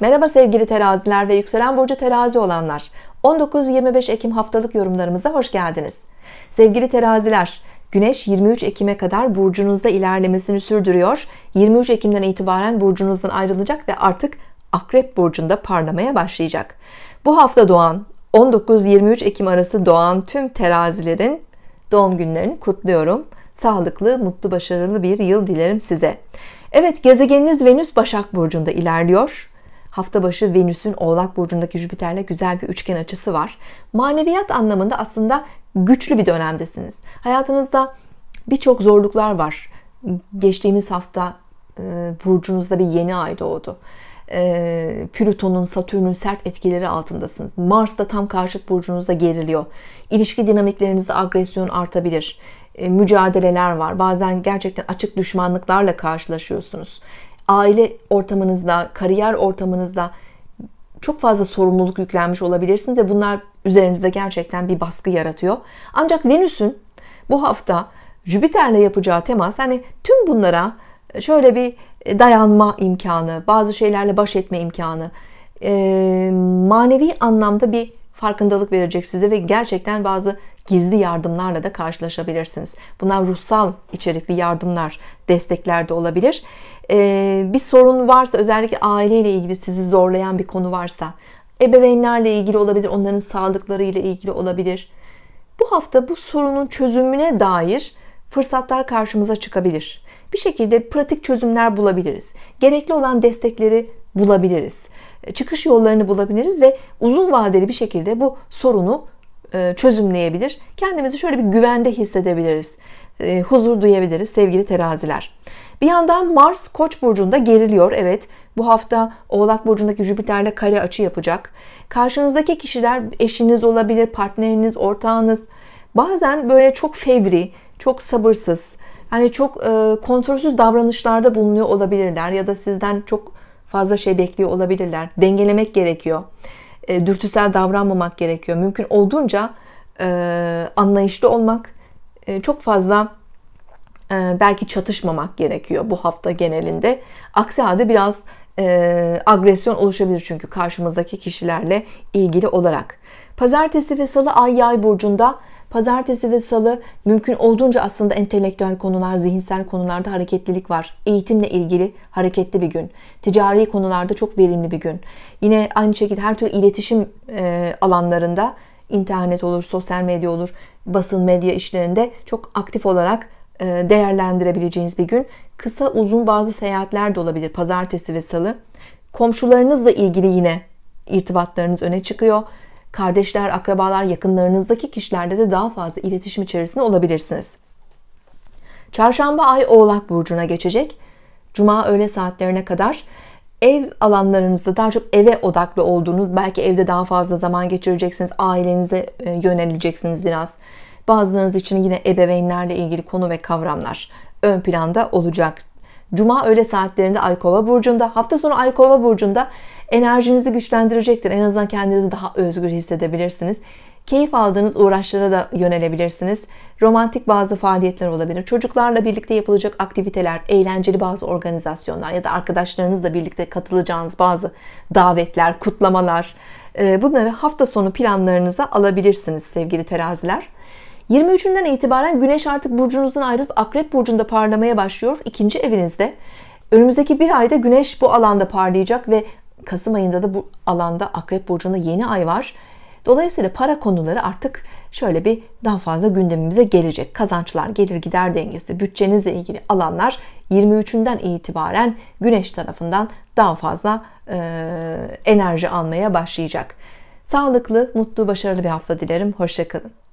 Merhaba sevgili teraziler ve yükselen burcu terazi olanlar. 19-25 Ekim haftalık yorumlarımıza hoş geldiniz. Sevgili teraziler, Güneş 23 Ekim'e kadar burcunuzda ilerlemesini sürdürüyor. 23 Ekim'den itibaren burcunuzdan ayrılacak ve artık Akrep burcunda parlamaya başlayacak. Bu hafta doğan 19-23 Ekim arası doğan tüm terazilerin doğum günlerini kutluyorum. Sağlıklı, mutlu, başarılı bir yıl dilerim size. Evet, gezegeniniz Venüs Başak burcunda ilerliyor. Hafta başı Venüs'ün Oğlak Burcu'ndaki Jüpiter'le güzel bir üçgen açısı var. Maneviyat anlamında aslında güçlü bir dönemdesiniz. Hayatınızda birçok zorluklar var. Geçtiğimiz hafta e, burcunuzda bir yeni ay doğdu. E, Plüton'un, Satürn'ün sert etkileri altındasınız. Mars da tam karşıt burcunuzda geriliyor. İlişki dinamiklerinizde agresyon artabilir. E, mücadeleler var. Bazen gerçekten açık düşmanlıklarla karşılaşıyorsunuz aile ortamınızda, kariyer ortamınızda çok fazla sorumluluk yüklenmiş olabilirsiniz ve bunlar üzerimizde gerçekten bir baskı yaratıyor. Ancak Venüs'ün bu hafta Jüpiter'le yapacağı temas hani tüm bunlara şöyle bir dayanma imkanı, bazı şeylerle baş etme imkanı, manevi anlamda bir farkındalık verecek size ve gerçekten bazı gizli yardımlarla da karşılaşabilirsiniz. Bunlar ruhsal içerikli yardımlar, destekler de olabilir. Ee, bir sorun varsa özellikle aileyle ilgili sizi zorlayan bir konu varsa ebeveynlerle ilgili olabilir, onların sağlıklarıyla ilgili olabilir. Bu hafta bu sorunun çözümüne dair fırsatlar karşımıza çıkabilir. Bir şekilde pratik çözümler bulabiliriz. Gerekli olan destekleri bulabiliriz. Çıkış yollarını bulabiliriz ve uzun vadeli bir şekilde bu sorunu e, çözümleyebilir. Kendimizi şöyle bir güvende hissedebiliriz. E, huzur duyabiliriz sevgili teraziler. Bir yandan Mars Koç burcunda geriliyor. Evet, bu hafta Oğlak burcundaki Jüpiter'le kare açı yapacak. Karşınızdaki kişiler eşiniz olabilir, partneriniz, ortağınız. Bazen böyle çok fevri, çok sabırsız, yani çok e, kontrolsüz davranışlarda bulunuyor olabilirler ya da sizden çok fazla şey bekliyor olabilirler. Dengelemek gerekiyor e, dürtüsel davranmamak gerekiyor. Mümkün olduğunca e, anlayışlı olmak, e, çok fazla e, belki çatışmamak gerekiyor bu hafta genelinde. Aksi halde biraz e, agresyon oluşabilir çünkü karşımızdaki kişilerle ilgili olarak. Pazartesi ve salı ay yay burcunda Pazartesi ve salı mümkün olduğunca aslında entelektüel konular, zihinsel konularda hareketlilik var. Eğitimle ilgili hareketli bir gün. Ticari konularda çok verimli bir gün. Yine aynı şekilde her türlü iletişim e, alanlarında internet olur, sosyal medya olur, basın medya işlerinde çok aktif olarak e, değerlendirebileceğiniz bir gün. Kısa uzun bazı seyahatler de olabilir pazartesi ve salı. Komşularınızla ilgili yine irtibatlarınız öne çıkıyor kardeşler, akrabalar, yakınlarınızdaki kişilerde de daha fazla iletişim içerisinde olabilirsiniz. Çarşamba ay Oğlak burcuna geçecek. Cuma öğle saatlerine kadar ev alanlarınızda daha çok eve odaklı olduğunuz, belki evde daha fazla zaman geçireceksiniz, ailenize e, yöneleceksiniz biraz. Bazılarınız için yine ebeveynlerle ilgili konu ve kavramlar ön planda olacak Cuma öğle saatlerinde Ay Kova burcunda, hafta sonu Ay Kova burcunda enerjinizi güçlendirecektir. En azından kendinizi daha özgür hissedebilirsiniz. Keyif aldığınız uğraşlara da yönelebilirsiniz. Romantik bazı faaliyetler olabilir. Çocuklarla birlikte yapılacak aktiviteler, eğlenceli bazı organizasyonlar ya da arkadaşlarınızla birlikte katılacağınız bazı davetler, kutlamalar. E, bunları hafta sonu planlarınıza alabilirsiniz sevgili teraziler. 23'ünden itibaren güneş artık burcunuzdan ayrılıp akrep burcunda parlamaya başlıyor ikinci evinizde. Önümüzdeki bir ayda güneş bu alanda parlayacak ve Kasım ayında da bu alanda akrep burcunda yeni ay var. Dolayısıyla para konuları artık şöyle bir daha fazla gündemimize gelecek. Kazançlar, gelir gider dengesi, bütçenizle ilgili alanlar 23'ünden itibaren güneş tarafından daha fazla e, enerji almaya başlayacak. Sağlıklı, mutlu, başarılı bir hafta dilerim. Hoşçakalın.